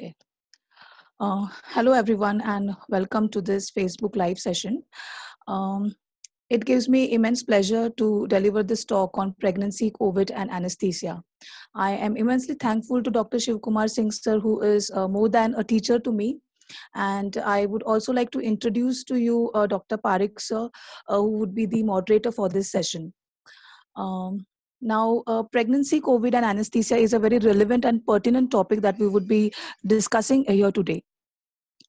Okay. Uh, hello, everyone, and welcome to this Facebook Live session. Um, it gives me immense pleasure to deliver this talk on pregnancy, COVID, and anesthesia. I am immensely thankful to Dr. Shiv Kumar Singh, sir, who is uh, more than a teacher to me. And I would also like to introduce to you uh, Dr. Parik, sir, uh, who would be the moderator for this session. Um, now, uh, pregnancy, COVID, and anesthesia is a very relevant and pertinent topic that we would be discussing here today.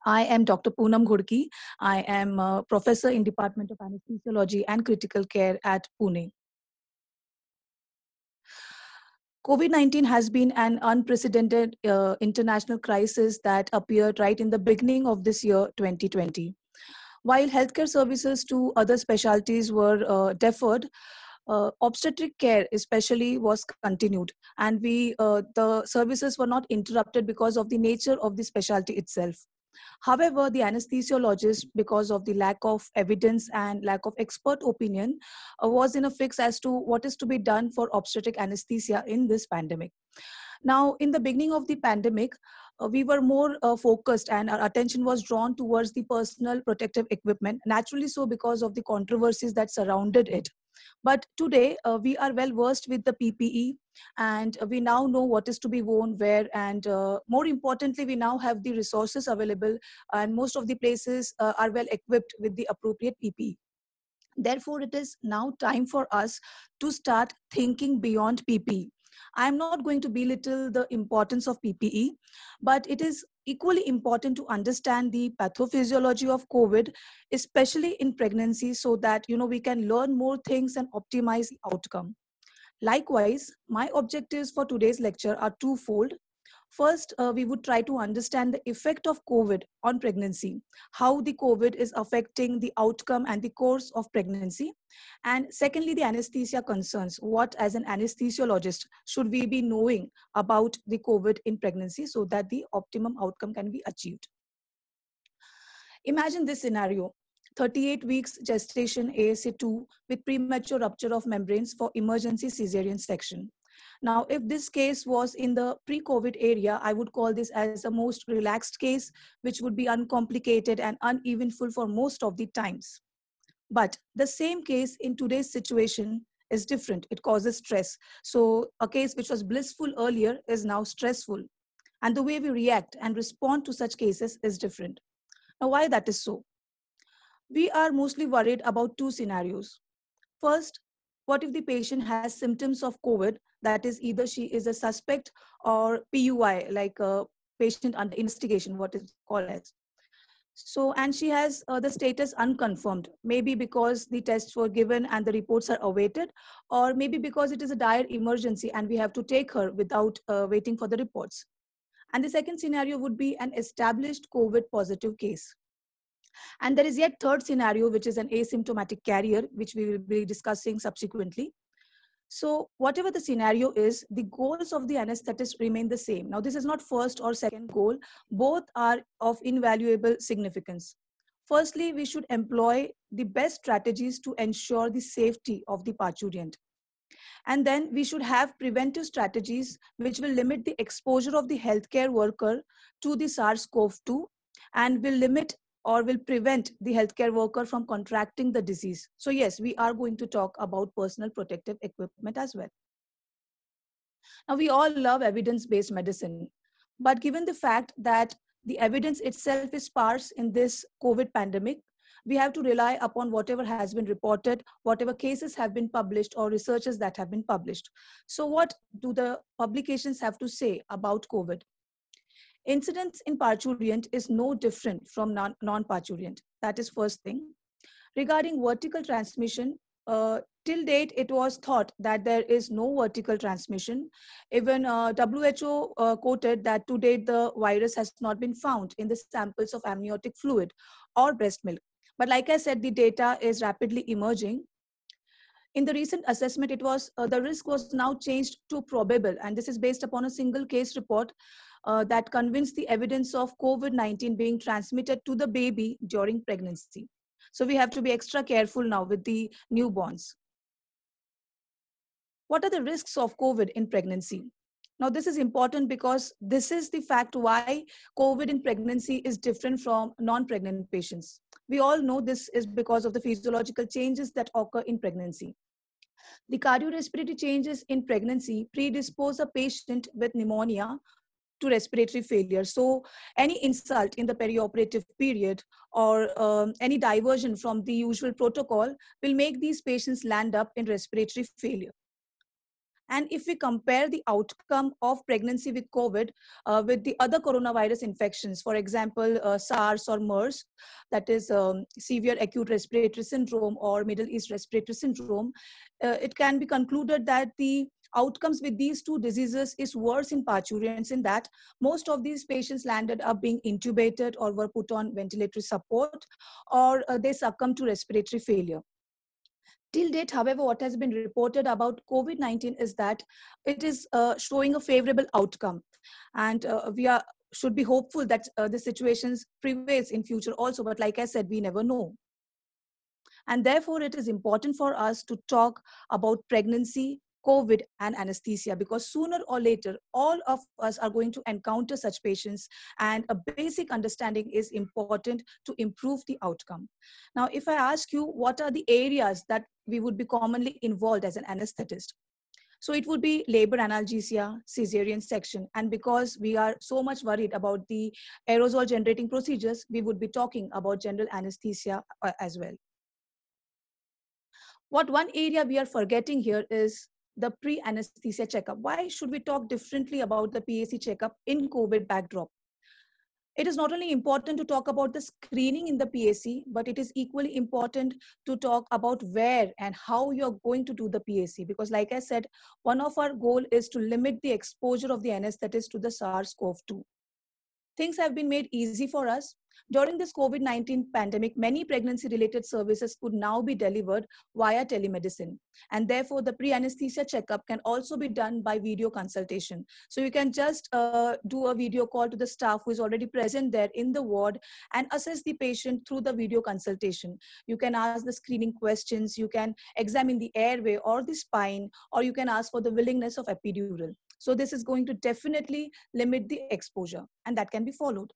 I am Dr. Poonam Ghurki. I am a professor in Department of Anesthesiology and Critical Care at Pune. COVID 19 has been an unprecedented uh, international crisis that appeared right in the beginning of this year, 2020. While healthcare services to other specialties were uh, deferred, uh, obstetric care especially was continued and we uh, the services were not interrupted because of the nature of the specialty itself however the anesthesiologist because of the lack of evidence and lack of expert opinion uh, was in a fix as to what is to be done for obstetric anesthesia in this pandemic now in the beginning of the pandemic uh, we were more uh, focused and our attention was drawn towards the personal protective equipment naturally so because of the controversies that surrounded it but today, uh, we are well versed with the PPE and we now know what is to be worn where and uh, more importantly we now have the resources available and most of the places uh, are well equipped with the appropriate PPE. therefore it is now time for us to start thinking beyond PPE. I'm not going to belittle the importance of PPE, but it is equally important to understand the pathophysiology of covid especially in pregnancy so that you know we can learn more things and optimize the outcome likewise my objectives for today's lecture are twofold First, uh, we would try to understand the effect of COVID on pregnancy, how the COVID is affecting the outcome and the course of pregnancy. And secondly, the anesthesia concerns. What, as an anesthesiologist, should we be knowing about the COVID in pregnancy so that the optimum outcome can be achieved? Imagine this scenario. 38 weeks gestation ASA2 with premature rupture of membranes for emergency cesarean section. Now, if this case was in the pre-COVID area, I would call this as a most relaxed case, which would be uncomplicated and uneventful for most of the times. But the same case in today's situation is different. It causes stress. So a case which was blissful earlier is now stressful. And the way we react and respond to such cases is different. Now, why that is so? We are mostly worried about two scenarios. First, what if the patient has symptoms of COVID? That is, either she is a suspect or PUI, like a patient under investigation, what is called as. So, and she has uh, the status unconfirmed, maybe because the tests were given and the reports are awaited, or maybe because it is a dire emergency and we have to take her without uh, waiting for the reports. And the second scenario would be an established COVID positive case. And there is yet third scenario, which is an asymptomatic carrier, which we will be discussing subsequently. So whatever the scenario is, the goals of the anesthetist remain the same. Now, this is not first or second goal. Both are of invaluable significance. Firstly, we should employ the best strategies to ensure the safety of the parturient. And then we should have preventive strategies which will limit the exposure of the healthcare worker to the SARS CoV 2 and will limit or will prevent the healthcare worker from contracting the disease. So yes, we are going to talk about personal protective equipment as well. Now we all love evidence-based medicine, but given the fact that the evidence itself is sparse in this COVID pandemic, we have to rely upon whatever has been reported, whatever cases have been published or researches that have been published. So what do the publications have to say about COVID? Incidence in parturient is no different from non-parturient. That is first thing. Regarding vertical transmission, uh, till date it was thought that there is no vertical transmission. Even uh, WHO uh, quoted that to date the virus has not been found in the samples of amniotic fluid or breast milk. But like I said, the data is rapidly emerging. In the recent assessment, it was uh, the risk was now changed to probable, and this is based upon a single case report uh, that convinced the evidence of COVID-19 being transmitted to the baby during pregnancy. So we have to be extra careful now with the newborns. What are the risks of COVID in pregnancy? Now, this is important because this is the fact why COVID in pregnancy is different from non pregnant patients. We all know this is because of the physiological changes that occur in pregnancy. The cardiorespiratory changes in pregnancy predispose a patient with pneumonia to respiratory failure. So any insult in the perioperative period or um, any diversion from the usual protocol will make these patients land up in respiratory failure. And if we compare the outcome of pregnancy with COVID uh, with the other coronavirus infections, for example, uh, SARS or MERS, that is um, severe acute respiratory syndrome or Middle East respiratory syndrome, uh, it can be concluded that the outcomes with these two diseases is worse in parturients in that most of these patients landed up being intubated or were put on ventilatory support or uh, they succumbed to respiratory failure. Till date, however, what has been reported about COVID-19 is that it is uh, showing a favorable outcome. And uh, we are should be hopeful that uh, the situations prevails in future also. But like I said, we never know. And therefore, it is important for us to talk about pregnancy, COVID and anesthesia because sooner or later, all of us are going to encounter such patients, and a basic understanding is important to improve the outcome. Now, if I ask you what are the areas that we would be commonly involved as an anesthetist, so it would be labor analgesia, cesarean section. And because we are so much worried about the aerosol generating procedures, we would be talking about general anesthesia uh, as well. What one area we are forgetting here is the pre anesthesia checkup. Why should we talk differently about the PAC checkup in COVID backdrop? It is not only important to talk about the screening in the PAC, but it is equally important to talk about where and how you're going to do the PAC. Because, like I said, one of our goal is to limit the exposure of the anesthetist to the SARS CoV 2 things have been made easy for us. During this COVID 19 pandemic, many pregnancy related services could now be delivered via telemedicine. And therefore, the pre anesthesia checkup can also be done by video consultation. So you can just uh, do a video call to the staff who is already present there in the ward and assess the patient through the video consultation. You can ask the screening questions, you can examine the airway or the spine, or you can ask for the willingness of epidural. So this is going to definitely limit the exposure and that can be followed.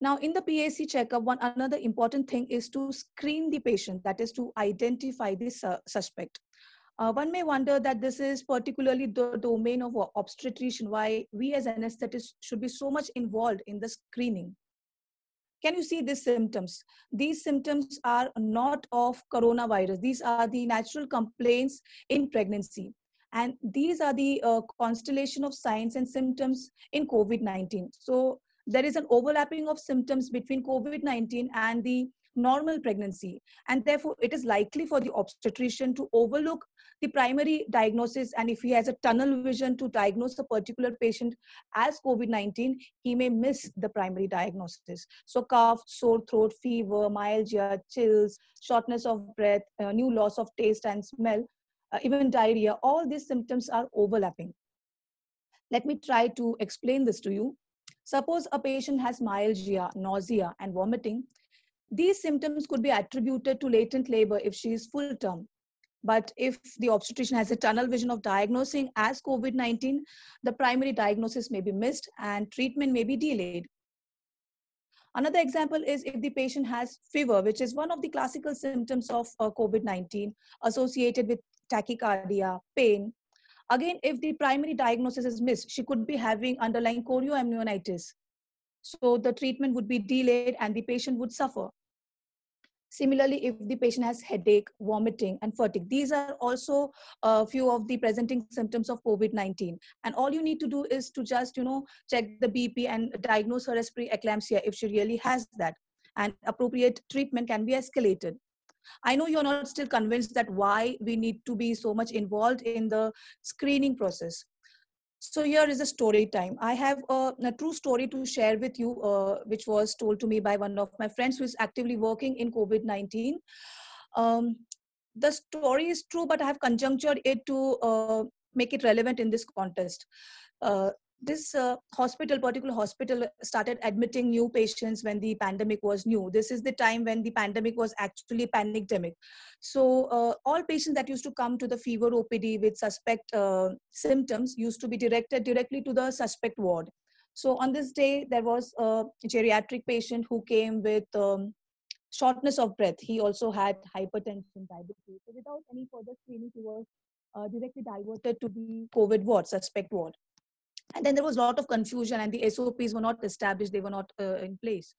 Now, in the PAC checkup, one another important thing is to screen the patient, that is to identify the su suspect. Uh, one may wonder that this is particularly the domain of obstetrician, why we as anesthetists should be so much involved in the screening. Can you see these symptoms? These symptoms are not of coronavirus. These are the natural complaints in pregnancy. And these are the uh, constellation of signs and symptoms in COVID-19. So there is an overlapping of symptoms between COVID-19 and the normal pregnancy. And therefore, it is likely for the obstetrician to overlook the primary diagnosis. And if he has a tunnel vision to diagnose a particular patient as COVID 19, he may miss the primary diagnosis. So, cough, sore throat, fever, myalgia, chills, shortness of breath, uh, new loss of taste and smell uh, even diarrhea, all these symptoms are overlapping. Let me try to explain this to you. Suppose a patient has myalgia, nausea, and vomiting. These symptoms could be attributed to latent labor if she is full term. But if the obstetrician has a tunnel vision of diagnosing as COVID 19, the primary diagnosis may be missed and treatment may be delayed. Another example is if the patient has fever, which is one of the classical symptoms of uh, COVID-19 associated with tachycardia, pain. Again, if the primary diagnosis is missed, she could be having underlying chorioamnionitis. So the treatment would be delayed and the patient would suffer. Similarly, if the patient has headache, vomiting, and fatigue, these are also a few of the presenting symptoms of COVID-19. And all you need to do is to just, you know, check the BP and diagnose her as preeclampsia if she really has that. And appropriate treatment can be escalated. I know you're not still convinced that why we need to be so much involved in the screening process. So here is a story time. I have a, a true story to share with you, uh, which was told to me by one of my friends who is actively working in COVID-19. Um, the story is true, but I have conjunctured it to uh, make it relevant in this contest. Uh, this uh, hospital, particular hospital, uh, started admitting new patients when the pandemic was new. This is the time when the pandemic was actually pandemic. So uh, all patients that used to come to the fever OPD with suspect uh, symptoms used to be directed directly to the suspect ward. So on this day, there was a geriatric patient who came with um, shortness of breath. He also had hypertension, diabetes. So without any further screening, he was uh, directly diverted to the COVID ward, suspect ward and then there was a lot of confusion and the sops were not established they were not uh, in place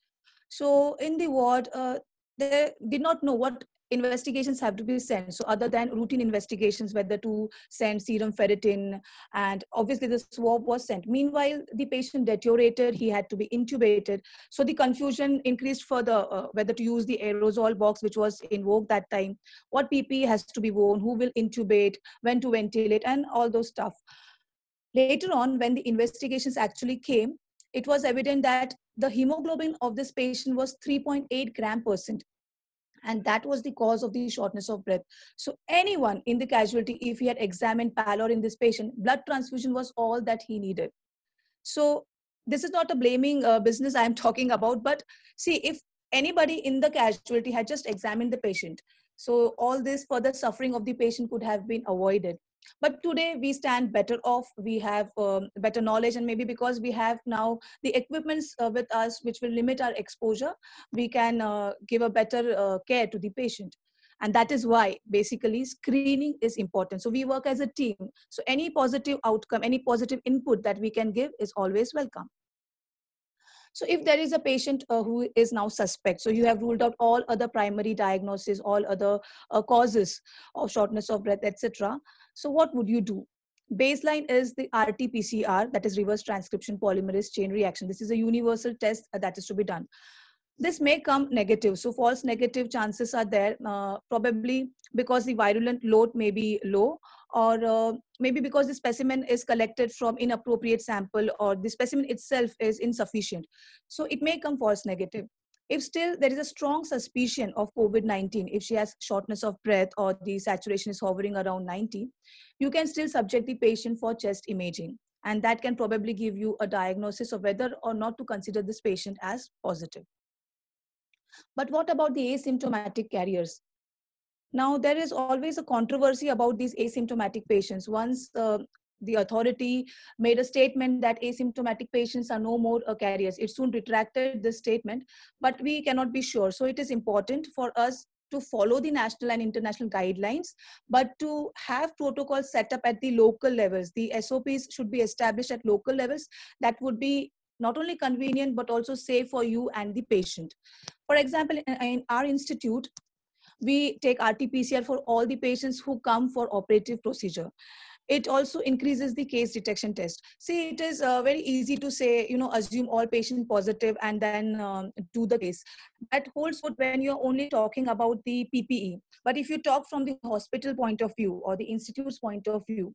so in the ward uh, they did not know what investigations have to be sent so other than routine investigations whether to send serum ferritin and obviously the swab was sent meanwhile the patient deteriorated he had to be intubated so the confusion increased further uh, whether to use the aerosol box which was in vogue that time what ppe has to be worn who will intubate when to ventilate and all those stuff Later on, when the investigations actually came, it was evident that the hemoglobin of this patient was 3.8 gram percent. And that was the cause of the shortness of breath. So, anyone in the casualty, if he had examined pallor in this patient, blood transfusion was all that he needed. So, this is not a blaming uh, business I'm talking about, but see, if anybody in the casualty had just examined the patient, so all this further suffering of the patient could have been avoided but today we stand better off we have um, better knowledge and maybe because we have now the equipments uh, with us which will limit our exposure we can uh, give a better uh, care to the patient and that is why basically screening is important so we work as a team so any positive outcome any positive input that we can give is always welcome so if there is a patient uh, who is now suspect, so you have ruled out all other primary diagnoses, all other uh, causes of shortness of breath, etc. So what would you do? Baseline is the RT-PCR, that is reverse transcription polymerase chain reaction. This is a universal test uh, that is to be done this may come negative so false negative chances are there uh, probably because the virulent load may be low or uh, maybe because the specimen is collected from inappropriate sample or the specimen itself is insufficient so it may come false negative if still there is a strong suspicion of covid-19 if she has shortness of breath or the saturation is hovering around 90 you can still subject the patient for chest imaging and that can probably give you a diagnosis of whether or not to consider this patient as positive but what about the asymptomatic carriers? Now, there is always a controversy about these asymptomatic patients. Once uh, the authority made a statement that asymptomatic patients are no more uh, carriers, it soon retracted this statement, but we cannot be sure. So, it is important for us to follow the national and international guidelines, but to have protocols set up at the local levels. The SOPs should be established at local levels that would be not only convenient but also safe for you and the patient. For example, in our institute, we take RT-PCR for all the patients who come for operative procedure. It also increases the case detection test. See, it is uh, very easy to say, you know, assume all patient positive and then um, do the case. That holds good when you're only talking about the PPE. But if you talk from the hospital point of view or the institute's point of view,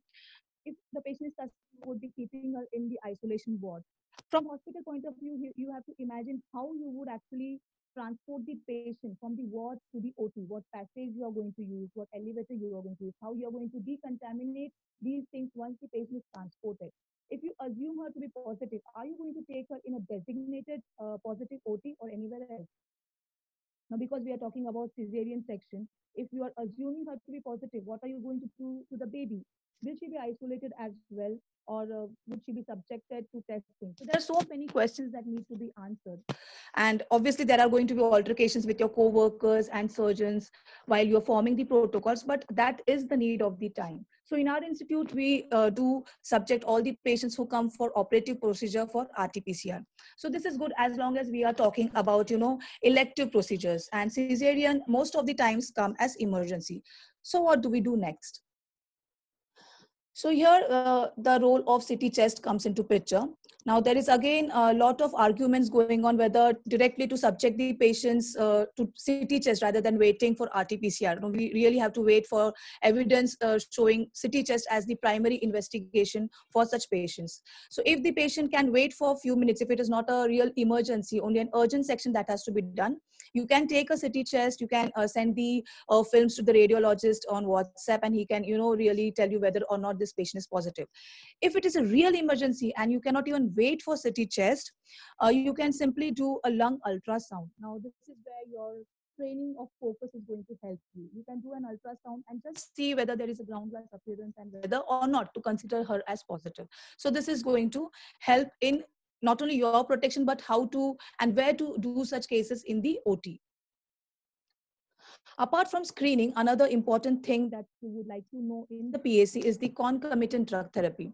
if the patient is would be keeping her in the isolation ward from hospital point of view you have to imagine how you would actually transport the patient from the ward to the ot what passage you are going to use what elevator you are going to use how you are going to decontaminate these things once the patient is transported if you assume her to be positive are you going to take her in a designated uh, positive ot or anywhere else now because we are talking about cesarean section if you are assuming her to be positive what are you going to do to the baby will she be isolated as well or uh, would she be subjected to testing? So there are so many questions that need to be answered. And obviously, there are going to be altercations with your co-workers and surgeons while you're forming the protocols, but that is the need of the time. So in our institute, we uh, do subject all the patients who come for operative procedure for RT-PCR. So this is good as long as we are talking about, you know, elective procedures and cesarean most of the times come as emergency. So what do we do next? So here uh, the role of city chest comes into picture. Now, there is again a lot of arguments going on whether directly to subject the patients uh, to CT chest rather than waiting for RT-PCR. we really have to wait for evidence uh, showing CT chest as the primary investigation for such patients. So if the patient can wait for a few minutes, if it is not a real emergency, only an urgent section that has to be done, you can take a CT chest, you can uh, send the uh, films to the radiologist on WhatsApp and he can, you know, really tell you whether or not this patient is positive. If it is a real emergency and you cannot even wait for city chest, uh, you can simply do a lung ultrasound. Now, this is where your training of focus is going to help you. You can do an ultrasound and just see whether there is a ground glass appearance and whether or not to consider her as positive. So this is going to help in not only your protection, but how to and where to do such cases in the OT. Apart from screening, another important thing that you would like to know in the PAC is the concomitant drug therapy.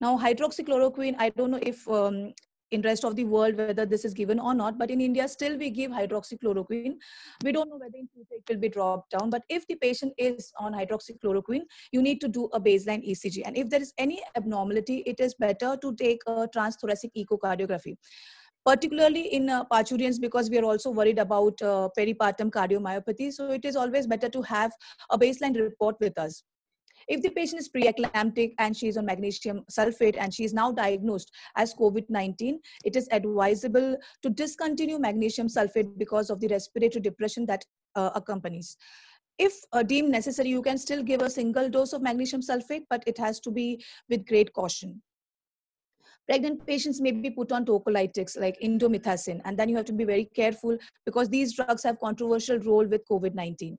Now, hydroxychloroquine, I don't know if um, in rest of the world whether this is given or not but in india still we give hydroxychloroquine we don't know whether in future it will be dropped down but if the patient is on hydroxychloroquine you need to do a baseline ecg and if there is any abnormality it is better to take a transthoracic echocardiography particularly in uh, because we are also worried about uh, peripartum cardiomyopathy so it is always better to have a baseline report with us if the patient is preeclamptic and she is on magnesium sulfate and she is now diagnosed as COVID-19, it is advisable to discontinue magnesium sulfate because of the respiratory depression that uh, accompanies if uh, deemed necessary, you can still give a single dose of magnesium sulfate, but it has to be with great caution. Pregnant patients may be put on tocolytics like indomethacin, and then you have to be very careful because these drugs have controversial role with COVID-19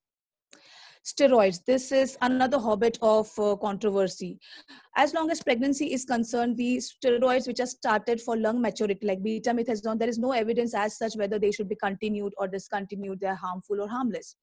steroids this is another hobbit of uh, controversy as long as pregnancy is concerned the steroids which are started for lung maturity like beta there is no evidence as such whether they should be continued or discontinued they are harmful or harmless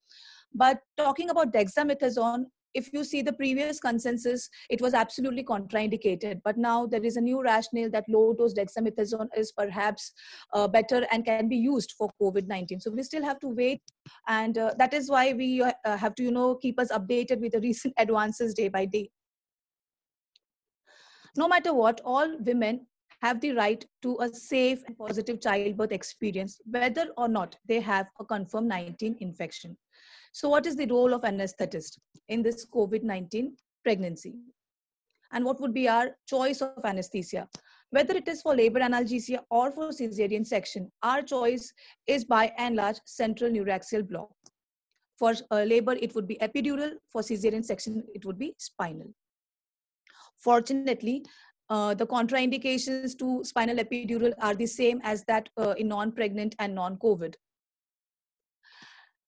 but talking about dexamethasone if you see the previous consensus, it was absolutely contraindicated. But now there is a new rationale that low dose dexamethasone is perhaps uh, better and can be used for COVID 19. So we still have to wait. And uh, that is why we uh, uh have to, you know, keep us updated with the recent advances day by day. No matter what, all women have the right to a safe and positive childbirth experience, whether or not they have a confirmed 19 infection. So, what is the role of anesthetist in this COVID 19 pregnancy? And what would be our choice of anesthesia? Whether it is for labor analgesia or for caesarean section, our choice is by and large central neuraxial block. For uh, labor, it would be epidural. For caesarean section, it would be spinal. Fortunately, uh, the contraindications to spinal epidural are the same as that uh, in non-pregnant and non-COVID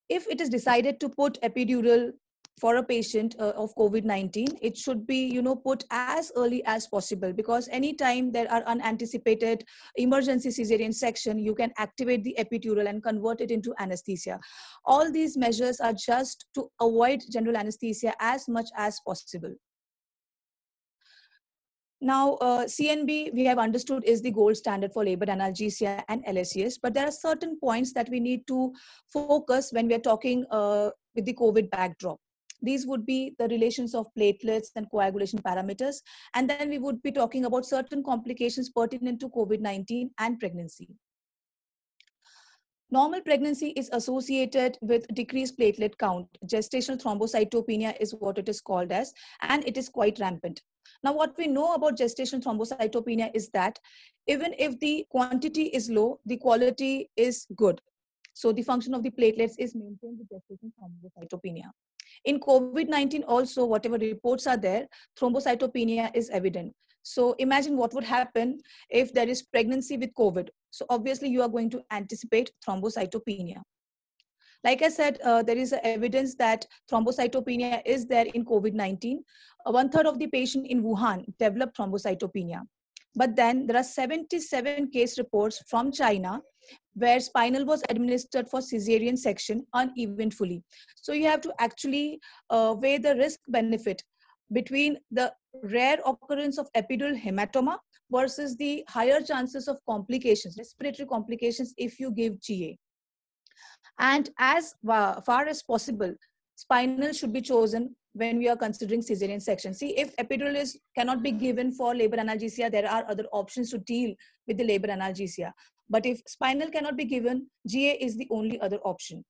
if it is decided to put epidural for a patient uh, of covid-19 it should be you know put as early as possible because anytime there are unanticipated emergency cesarean section you can activate the epidural and convert it into anesthesia all these measures are just to avoid general anesthesia as much as possible now, uh, CNB, we have understood, is the gold standard for labor analgesia and LSES, but there are certain points that we need to focus when we are talking uh, with the COVID backdrop. These would be the relations of platelets and coagulation parameters. And then we would be talking about certain complications pertinent to COVID 19 and pregnancy. Normal pregnancy is associated with decreased platelet count. Gestational thrombocytopenia is what it is called as, and it is quite rampant. Now, what we know about gestational thrombocytopenia is that even if the quantity is low, the quality is good. So the function of the platelets is maintained with gestational thrombocytopenia. In COVID-19 also, whatever reports are there, thrombocytopenia is evident. So imagine what would happen if there is pregnancy with COVID. So obviously you are going to anticipate thrombocytopenia. Like I said, uh, there is evidence that thrombocytopenia is there in COVID-19. Uh, one third of the patient in Wuhan developed thrombocytopenia. But then there are 77 case reports from China where spinal was administered for caesarean section uneventfully. So you have to actually uh, weigh the risk benefit between the rare occurrence of epidural hematoma versus the higher chances of complications, respiratory complications if you give GA. And as uh, far as possible, spinal should be chosen when we are considering cesarean section. See, if epidural is, cannot be given for labor analgesia, there are other options to deal with the labor analgesia. But if spinal cannot be given, GA is the only other option.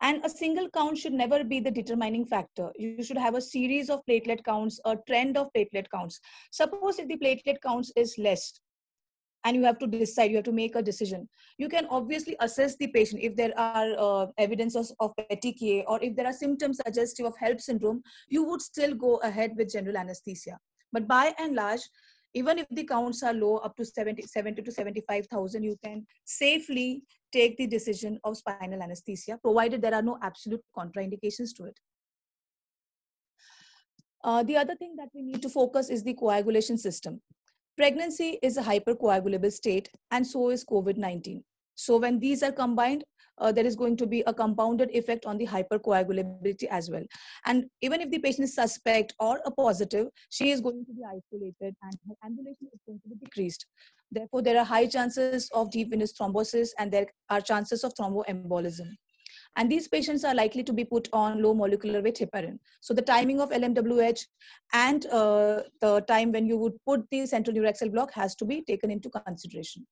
And a single count should never be the determining factor. You should have a series of platelet counts, a trend of platelet counts. Suppose if the platelet counts is less, and you have to decide you have to make a decision you can obviously assess the patient if there are uh, evidences of petechiae or if there are symptoms suggestive of help syndrome you would still go ahead with general anesthesia but by and large even if the counts are low up to 70, 70 to 75000 you can safely take the decision of spinal anesthesia provided there are no absolute contraindications to it uh, the other thing that we need to focus is the coagulation system. Pregnancy is a hypercoagulable state, and so is COVID 19. So, when these are combined, uh, there is going to be a compounded effect on the hypercoagulability as well. And even if the patient is suspect or a positive, she is going to be isolated and her ambulation is going to be decreased. Therefore, there are high chances of deep venous thrombosis and there are chances of thromboembolism. And these patients are likely to be put on low molecular weight heparin. So the timing of LMWH and uh, the time when you would put the central neuraxial block has to be taken into consideration.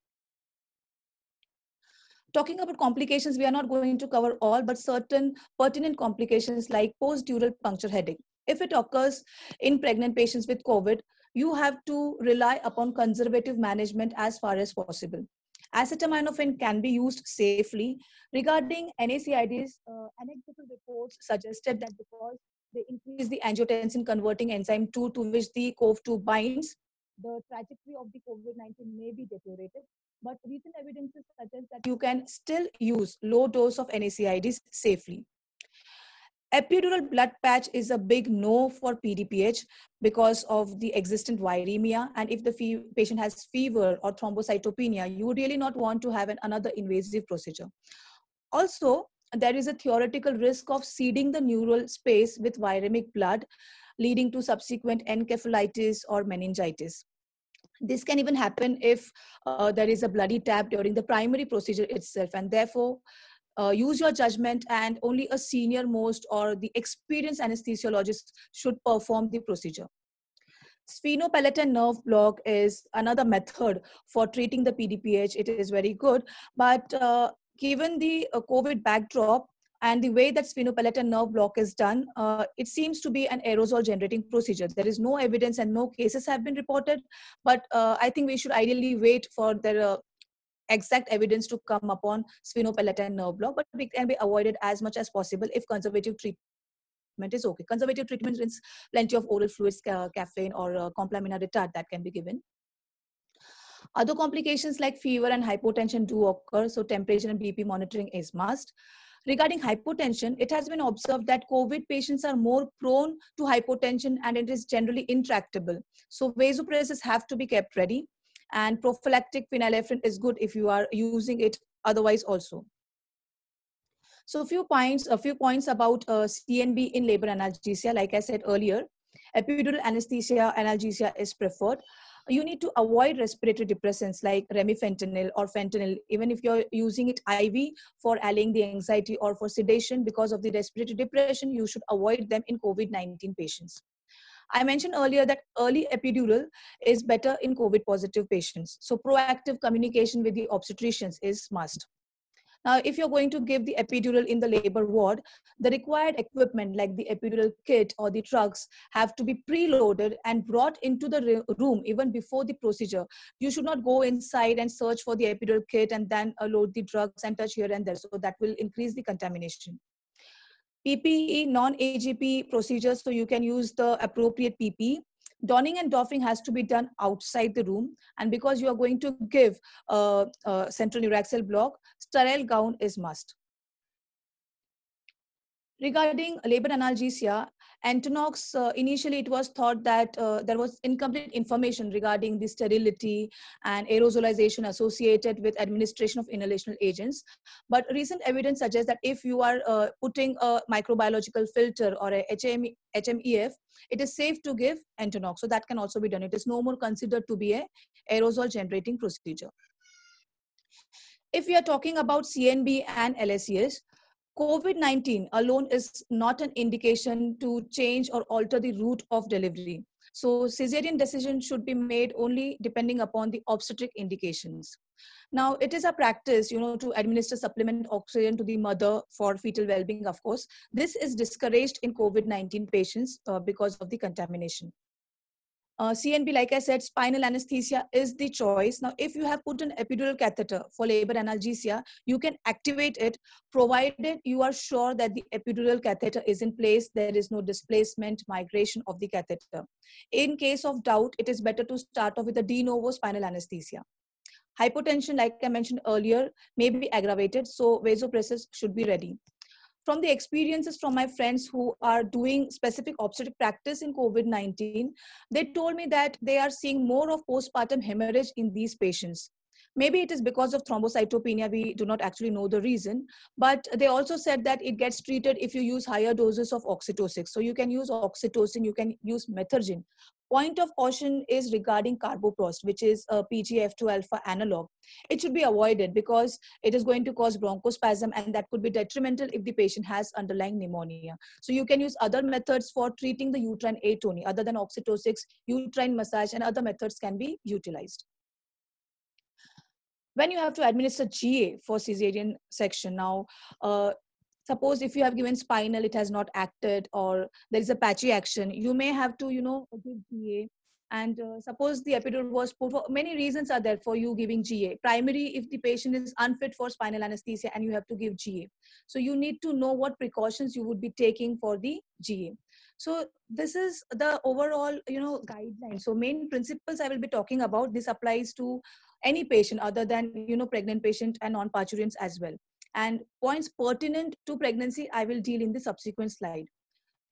Talking about complications, we are not going to cover all, but certain pertinent complications like post-dural puncture headache. If it occurs in pregnant patients with COVID, you have to rely upon conservative management as far as possible. Acetaminophen can be used safely. Regarding NACIDs, uh, anecdotal reports suggested that because they increase the angiotensin converting enzyme 2 to which the COV2 binds, the trajectory of the COVID-19 may be deteriorated. But recent evidence suggests that you can still use low dose of NACIDs safely. Epidural blood patch is a big no for PDPH because of the existent viremia. And if the patient has fever or thrombocytopenia, you really not want to have an, another invasive procedure. Also, there is a theoretical risk of seeding the neural space with viremic blood, leading to subsequent encephalitis or meningitis this can even happen if uh, there is a bloody tap during the primary procedure itself and therefore uh, use your judgment and only a senior most or the experienced anesthesiologist should perform the procedure. Sphenopalatine nerve block is another method for treating the PDPH. It is very good, but uh, given the uh, COVID backdrop, and the way that sphenopalatine nerve block is done, uh, it seems to be an aerosol generating procedure. There is no evidence and no cases have been reported, but uh, I think we should ideally wait for the uh, exact evidence to come upon sphenopalatine nerve block, but it can be avoided as much as possible if conservative treatment is okay. Conservative treatment means plenty of oral fluids, uh, caffeine, or uh, retard that can be given. Other complications like fever and hypotension do occur, so temperature and BP monitoring is must. Regarding hypotension, it has been observed that COVID patients are more prone to hypotension and it is generally intractable. So vasopressors have to be kept ready and prophylactic phenylephrine is good if you are using it otherwise also so a few points a few points about uh, cnb in labor analgesia like i said earlier epidural anesthesia analgesia is preferred you need to avoid respiratory depressants like remifentanil or fentanyl even if you're using it iv for allaying the anxiety or for sedation because of the respiratory depression you should avoid them in covid-19 patients I mentioned earlier that early epidural is better in COVID positive patients. So proactive communication with the obstetricians is must. Now, if you're going to give the epidural in the labor ward, the required equipment like the epidural kit or the trucks have to be preloaded and brought into the room even before the procedure. You should not go inside and search for the epidural kit and then uh, load the drugs and touch here and there. So that will increase the contamination. PPE, non-AGP procedures, so you can use the appropriate PPE. Donning and doffing has to be done outside the room. And because you are going to give a central neuraxial block, sterile gown is must. Regarding labor analgesia, Antonox, uh, initially it was thought that uh, there was incomplete information regarding the sterility and aerosolization associated with administration of inhalational agents. But recent evidence suggests that if you are uh, putting a microbiological filter or a HME, HMEF, it is safe to give antinox So that can also be done. It is no more considered to be a aerosol generating procedure if we are talking about CNB and lscs COVID 19 alone is not an indication to change or alter the route of delivery. So, cesarean decision should be made only depending upon the obstetric indications. Now, it is a practice, you know, to administer supplement oxygen to the mother for fetal well being, of course. This is discouraged in COVID 19 patients uh, because of the contamination. Uh, CNB, like I said, spinal anesthesia is the choice. Now, if you have put an epidural catheter for labor analgesia, you can activate it provided you are sure that the epidural catheter is in place, there is no displacement, migration of the catheter. In case of doubt, it is better to start off with a de novo spinal anesthesia. Hypotension, like I mentioned earlier, may be aggravated, so vasopressors should be ready from the experiences from my friends who are doing specific obstetric practice in COVID 19, they told me that they are seeing more of postpartum hemorrhage in these patients. Maybe it is because of thrombocytopenia. We do not actually know the reason. But they also said that it gets treated if you use higher doses of oxytocin. So you can use oxytocin, you can use methergine Point of caution is regarding carboprost, which is a PGF2 alpha analog. It should be avoided because it is going to cause bronchospasm and that could be detrimental if the patient has underlying pneumonia. So you can use other methods for treating the uterine atony other than oxytocin, uterine massage and other methods can be utilized when you have to administer GA for cesarean section. Now, uh, suppose if you have given spinal it has not acted or there is a patchy action you may have to you know give ga and uh, suppose the epidural was put for many reasons are there for you giving ga primary if the patient is unfit for spinal anesthesia and you have to give ga so you need to know what precautions you would be taking for the ga so this is the overall you know guideline so main principles i will be talking about this applies to any patient other than you know pregnant patient and non-parturians as well and points pertinent to pregnancy I will deal in the subsequent slide.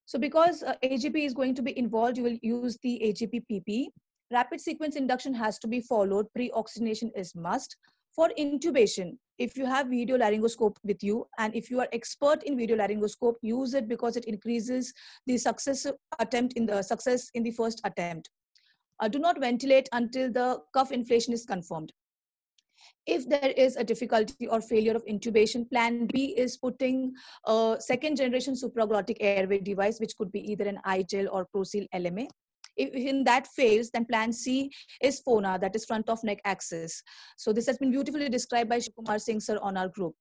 So because uh, AGP is going to be involved, you will use the AGP PP. Rapid sequence induction has to be followed. Pre-oxygenation is must. For intubation, if you have video laryngoscope with you and if you are expert in video laryngoscope, use it because it increases the success attempt in the success in the first attempt. Uh, do not ventilate until the cuff inflation is confirmed if there is a difficulty or failure of intubation, plan B is putting a second generation supraglottic airway device, which could be either an iGel or ProSeal LMA. If in that fails, then plan C is FONA, that is front of neck axis. So this has been beautifully described by Shikumar Singh sir on our group.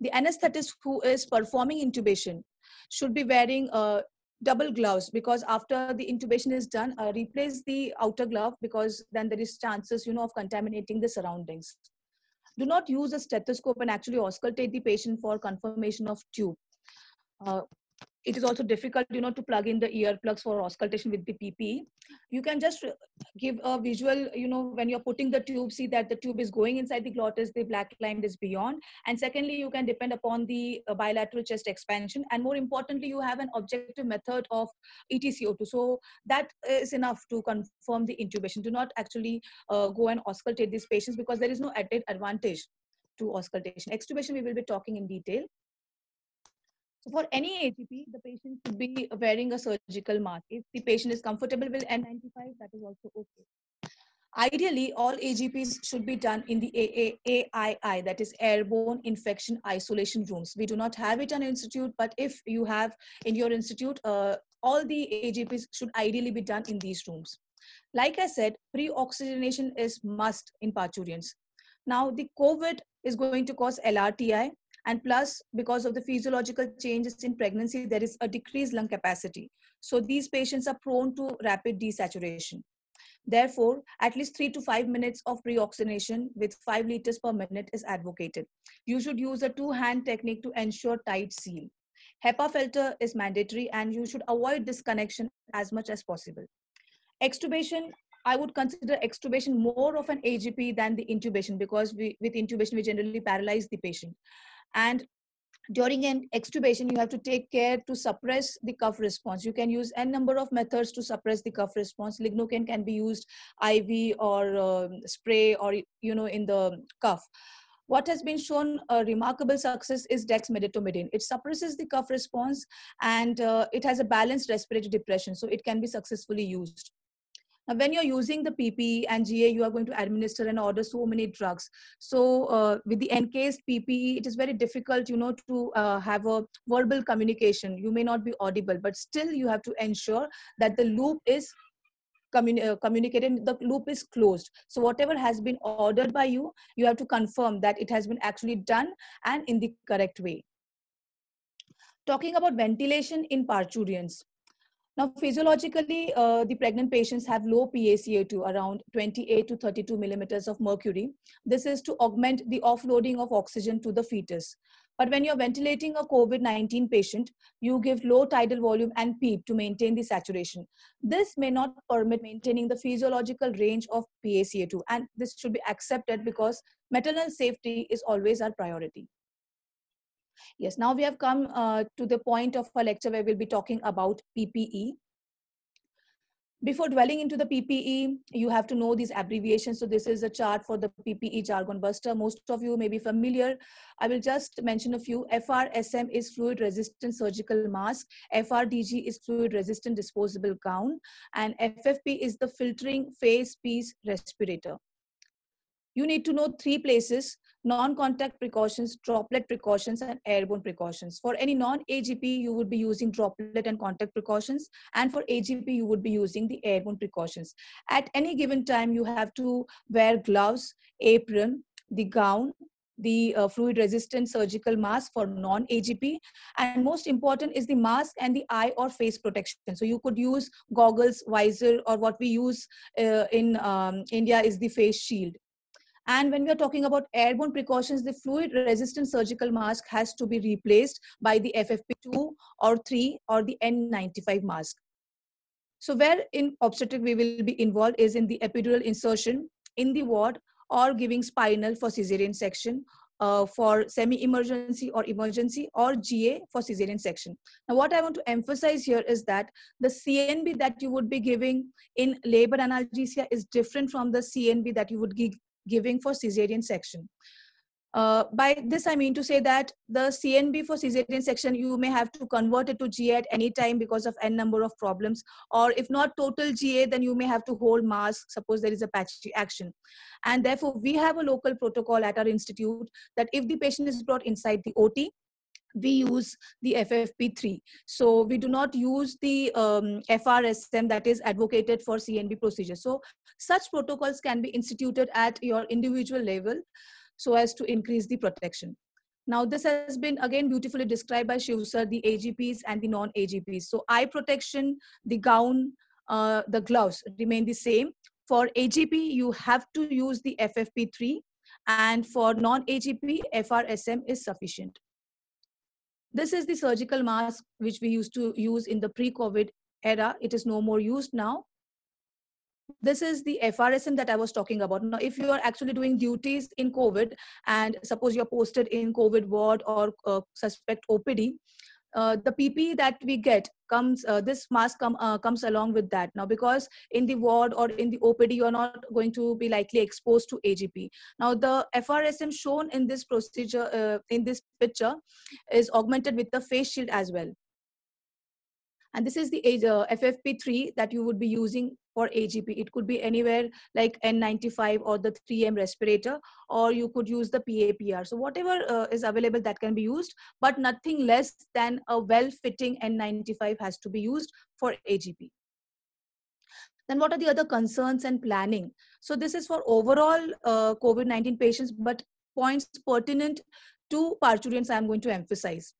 The anesthetist who is performing intubation should be wearing a uh, double gloves because after the intubation is done uh, replace the outer glove because then there is chances you know of contaminating the surroundings do not use a stethoscope and actually auscultate the patient for confirmation of tube. Uh, it is also difficult you know to plug in the earplugs for auscultation with the pp you can just give a visual you know when you're putting the tube see that the tube is going inside the glottis the black line is beyond and secondly you can depend upon the uh, bilateral chest expansion and more importantly you have an objective method of etco2 so that is enough to confirm the intubation do not actually uh, go and auscultate these patients because there is no added advantage to auscultation extubation we will be talking in detail so for any ATP, the patient should be wearing a surgical mask. If the patient is comfortable with N95, that is also okay. Ideally, all AGPs should be done in the AAII, that is Airborne Infection Isolation Rooms. We do not have it in institute, but if you have in your institute, uh, all the AGPs should ideally be done in these rooms. Like I said, pre-oxygenation is must in parturients. Now, the COVID is going to cause LRTI, and plus, because of the physiological changes in pregnancy, there is a decreased lung capacity. So these patients are prone to rapid desaturation. Therefore, at least three to five minutes of pre-oxygenation with five liters per minute is advocated. You should use a two-hand technique to ensure tight seal. HEPA filter is mandatory and you should avoid disconnection as much as possible. Extubation, I would consider extubation more of an AGP than the intubation because we, with intubation, we generally paralyze the patient and during an extubation you have to take care to suppress the cough response you can use n number of methods to suppress the cough response lignocaine can be used iv or uh, spray or you know in the cuff. what has been shown a remarkable success is dexmedetomidine. It suppresses the cough response and uh, it has a balanced respiratory depression, so it can be successfully used. Now, when you're using the PPE and GA, you are going to administer and order so many drugs. So uh, with the encased PPE, it is very difficult, you know, to uh, have a verbal communication. You may not be audible, but still you have to ensure that the loop is uh, communicated the loop is closed so whatever has been ordered by you you have to confirm that it has been actually done and in the correct way talking about ventilation in parturients. Now, physiologically, uh, the pregnant patients have low PaCO2, around 28 to 32 millimeters of mercury. This is to augment the offloading of oxygen to the fetus. But when you're ventilating a COVID-19 patient, you give low tidal volume and PEEP to maintain the saturation. This may not permit maintaining the physiological range of PaCO2, and this should be accepted because maternal safety is always our priority. Yes, now we have come uh, to the point of our lecture where we'll be talking about PPE. Before dwelling into the PPE, you have to know these abbreviations. So this is a chart for the PPE jargon buster. Most of you may be familiar. I will just mention a few. FRSM is fluid resistant surgical mask. FRDG is fluid resistant disposable gown. And FFP is the filtering face piece respirator you need to know three places non-contact precautions, droplet precautions, and airborne precautions. For any non-AGP, you would be using droplet and contact precautions. And for AGP, you would be using the airborne precautions. At any given time, you have to wear gloves, apron, the gown, the uh, fluid resistant surgical mask for non AGP and most important is the mask and the eye or face protection so you could use goggles visor or what we use uh, in um, India is the face shield and when we are talking about airborne precautions, the fluid resistant surgical mask has to be replaced by the FFP2 or 3 or the N95 mask. So where in obstetric we will be involved is in the epidural insertion in the ward or giving spinal for cesarean section uh, for semi-emergency or emergency or GA for cesarean section. Now, what I want to emphasize here is that the CNB that you would be giving in labor analgesia is different from the CNB that you would giving for cesarean section. Uh, by this, I mean to say that the CNB for cesarean section, you may have to convert it to GA at any time because of n number of problems. Or if not total GA, then you may have to hold mask, suppose there is a patchy action. And therefore, we have a local protocol at our institute that if the patient is brought inside the OT, we use the FFP3. So we do not use the um, FRSM that is advocated for CNB procedure. So such protocols can be instituted at your individual level so as to increase the protection. Now this has been again beautifully described by Shiv sir, the AGPs and the non-AGPs. So eye protection, the gown, uh, the gloves remain the same. For AGP, you have to use the FFP3 and for non-AGP, FRSM is sufficient. This is the surgical mask which we used to use in the pre-COVID era. It is no more used now. This is the FRSM that I was talking about. Now, if you are actually doing duties in COVID and suppose you're posted in COVID ward or uh, suspect OPD, uh, the PPE that we get comes, uh, this mask uh, comes along with that now because in the ward or in the OPD, you're not going to be likely exposed to AGP. Now the FRSM shown in this procedure, uh, in this picture is augmented with the face shield as well. And this is the uh, FFP3 that you would be using for AGP. It could be anywhere like N95 or the 3M respirator, or you could use the PAPR. So whatever uh, is available that can be used, but nothing less than a well-fitting N95 has to be used for AGP then what are the other concerns and planning so this is for overall uh, covid-19 patients but points pertinent to parturients i'm going to emphasize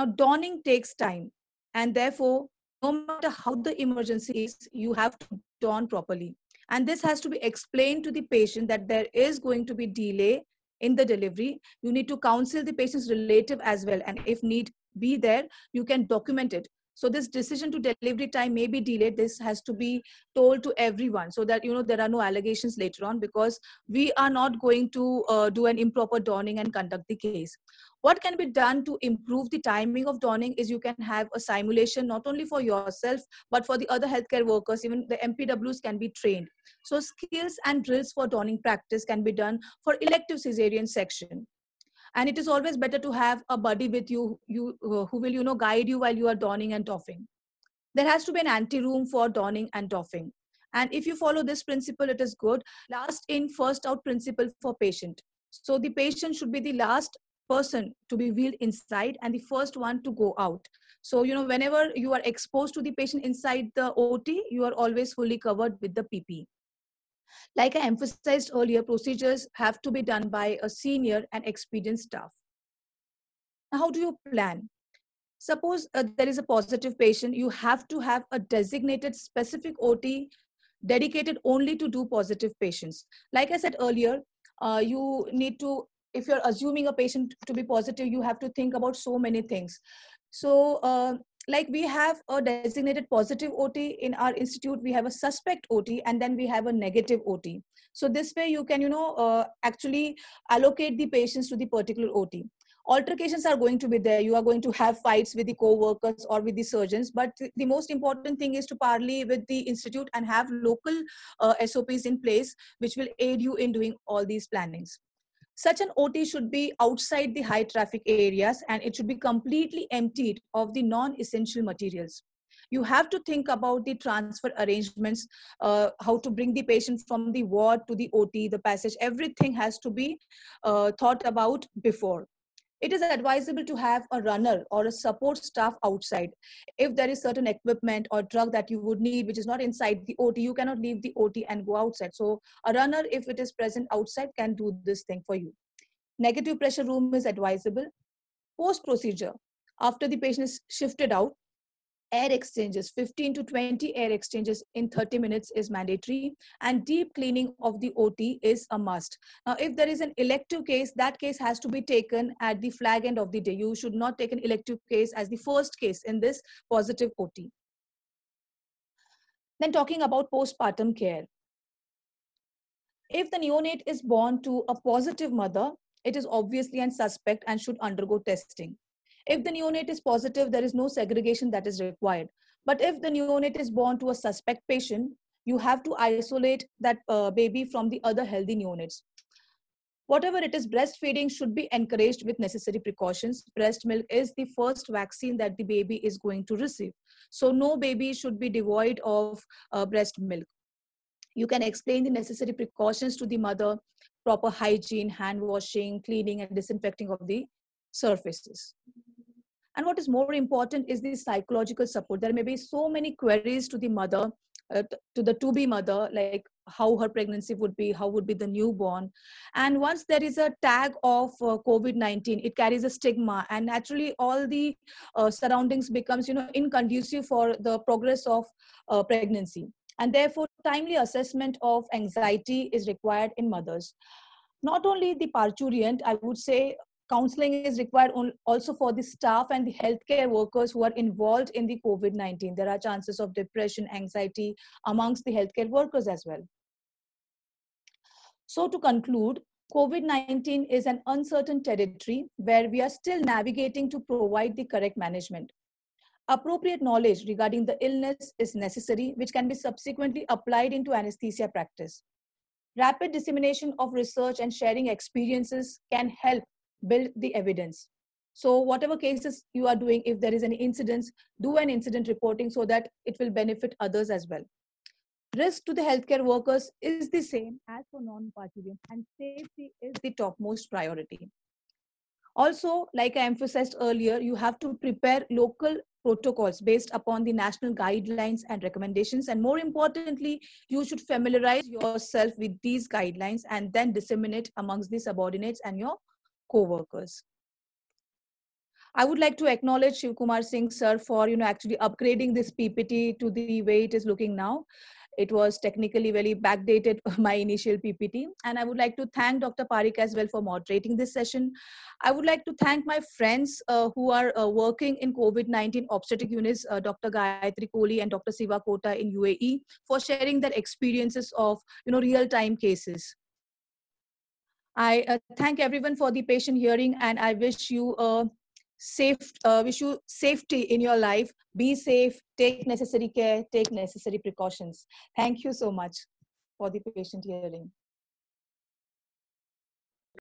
now dawning takes time and therefore no matter how the emergency is, you have to don properly. And this has to be explained to the patient that there is going to be delay in the delivery. You need to counsel the patient's relative as well. And if need be there, you can document it so this decision to delivery time may be delayed this has to be told to everyone so that you know there are no allegations later on because we are not going to uh, do an improper dawning and conduct the case what can be done to improve the timing of dawning is you can have a simulation not only for yourself but for the other healthcare workers even the mpws can be trained so skills and drills for dawning practice can be done for elective cesarean section and it is always better to have a buddy with you, you uh, who will you know guide you while you are donning and doffing. There has to be an anteroom for donning and doffing. And if you follow this principle, it is good. Last in, first out principle for patient. So the patient should be the last person to be wheeled inside and the first one to go out. So, you know, whenever you are exposed to the patient inside the OT, you are always fully covered with the PP. Like I emphasized earlier, procedures have to be done by a senior and experienced staff. Now, how do you plan? Suppose uh, there is a positive patient, you have to have a designated specific OT dedicated only to do positive patients. Like I said earlier, uh, you need to, if you're assuming a patient to be positive, you have to think about so many things. So uh, like we have a designated positive ot in our institute we have a suspect ot and then we have a negative ot so this way you can you know uh, actually allocate the patients to the particular ot altercations are going to be there you are going to have fights with the co-workers or with the surgeons but the most important thing is to parley with the institute and have local uh, sops in place which will aid you in doing all these plannings such an OT should be outside the high traffic areas and it should be completely emptied of the non-essential materials. You have to think about the transfer arrangements, uh, how to bring the patient from the ward to the OT, the passage, everything has to be uh, thought about before it is advisable to have a runner or a support staff outside. If there is certain equipment or drug that you would need, which is not inside the OT, you cannot leave the OT and go outside. So a runner, if it is present outside, can do this thing for you. Negative pressure room is advisable. Post procedure, after the patient is shifted out, air exchanges, 15 to 20 air exchanges in 30 minutes is mandatory and deep cleaning of the OT is a must. Now, if there is an elective case, that case has to be taken at the flag end of the day. You should not take an elective case as the first case in this positive OT. Then talking about postpartum care. If the neonate is born to a positive mother, it is obviously a suspect and should undergo testing. If the neonate is positive, there is no segregation that is required. But if the neonate is born to a suspect patient, you have to isolate that uh, baby from the other healthy neonates. Whatever it is, breastfeeding should be encouraged with necessary precautions. Breast milk is the first vaccine that the baby is going to receive. So, no baby should be devoid of uh, breast milk. You can explain the necessary precautions to the mother, proper hygiene, hand washing, cleaning, and disinfecting of the surfaces. And what is more important is the psychological support. There may be so many queries to the mother, uh, to the to be mother, like how her pregnancy would be, how would be the newborn. And once there is a tag of uh, COVID-19, it carries a stigma and naturally all the uh, surroundings becomes, you know, inconducive for the progress of uh, pregnancy. And therefore, timely assessment of anxiety is required in mothers not only the parturient, I would say counseling is required also for the staff and the healthcare workers who are involved in the COVID 19. There are chances of depression, anxiety amongst the healthcare workers as well. So, to conclude, COVID 19 is an uncertain territory where we are still navigating to provide the correct management. Appropriate knowledge regarding the illness is necessary, which can be subsequently applied into anesthesia practice. Rapid dissemination of research and sharing experiences can help build the evidence so whatever cases you are doing if there is any incidents do an incident reporting so that it will benefit others as well risk to the healthcare workers is the same as for non-participants and safety is the topmost priority also like i emphasized earlier you have to prepare local protocols based upon the national guidelines and recommendations and more importantly you should familiarize yourself with these guidelines and then disseminate amongst the subordinates and your co-workers. I would like to acknowledge Shiv Kumar Singh sir for you know actually upgrading this PPT to the way it is looking now. It was technically very backdated my initial PPT, and I would like to thank Dr. Parik as well for moderating this session. I would like to thank my friends uh, who are uh, working in COVID-19 obstetric units, uh, Dr. Gayatri Kohli and Dr. Siva Kota in UAE, for sharing their experiences of you know real-time cases. I uh, thank everyone for the patient hearing and I wish you a safe, uh, wish you safety in your life. Be safe, take necessary care, take necessary precautions. Thank you so much for the patient hearing.